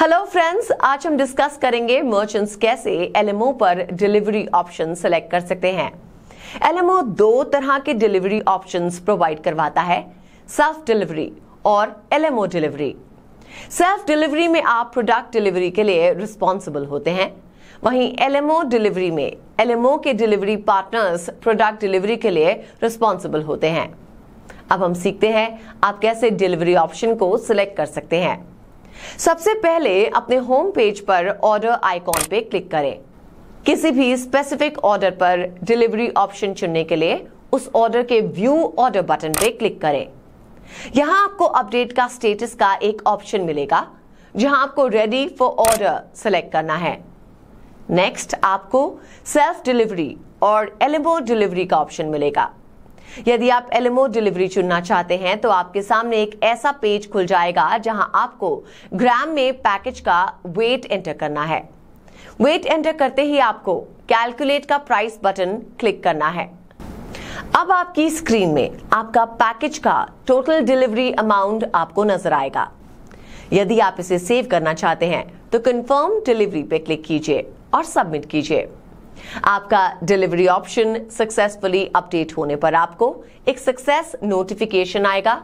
hello friends आज हम discuss करेंगे मर्चेंट्स कैसे एलएमओ पर डिलीवरी ऑप्शन सिलेक्ट कर सकते हैं एलएमओ दो तरह के डिलीवरी ऑप्शंस प्रोवाइड करवाता है सेल्फ डिलीवरी और एलएमओ डिलीवरी सेल्फ डिलीवरी में आप प्रोडक्ट डिलीवरी के लिए रिस्पॉन्सिबल होते हैं वहीं एलएमओ डिलीवरी में एलएमओ के डिलीवरी पार्टनर्स प्रोडक्ट डिलीवरी के लिए रिस्पॉन्सिबल होते हैं अब हम सीखते हैं आप कैसे डिलीवरी ऑप्शन को सिलेक्ट कर सकते हैं सबसे पहले अपने होम पेज पर ऑर्डर आइकॉन पे क्लिक करें किसी भी स्पेसिफिक ऑर्डर पर डिलीवरी ऑप्शन चुनने के लिए उस ऑर्डर के व्यू ऑर्डर बटन पे क्लिक करें यहां आपको अपडेट का स्टेटस का एक ऑप्शन मिलेगा जहां आपको रेडी फॉर ऑर्डर सेलेक्ट करना है नेक्स्ट आपको सेल्फ डिलीवरी और एलिबो डिलीवरी का ऑप्शन मिलेगा यदि आप एलिमो डिलीवरी चुनना चाहते हैं तो आपके सामने एक ऐसा पेज खुल जाएगा जहां आपको ग्राम में पैकेज का वेट एंटर करना है वेट एंटर करते ही आपको कैलकुलेट का प्राइस बटन क्लिक करना है अब आपकी स्क्रीन में आपका पैकेज का टोटल डिलीवरी अमाउंट आपको नजर आएगा यदि आप इसे सेव करना चाहते हैं तो कंफर्म डिलीवरी पे क्लिक कीजिए और सबमिट कीजिए आपका डिलीवरी ऑप्शन सक्सेसफुली अपडेट होने पर आपको एक सक्सेस नोटिफिकेशन आएगा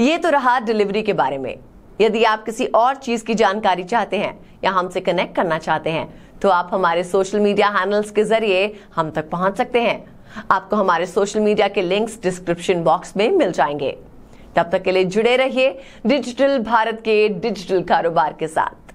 यह तो रहा डिलीवरी के बारे में यदि आप किसी और चीज की जानकारी चाहते हैं या हमसे कनेक्ट करना चाहते हैं तो आप हमारे सोशल मीडिया हैंडल्स के जरिए हम तक पहुंच सकते हैं आपको हमारे सोशल मीडिया के लिंक्स डिस्क्रिप्शन बॉक्स में मिल जाएंगे तब तक के लिए जुड़े रहिए डिजिटल भारत के डिजिटल कारोबार के साथ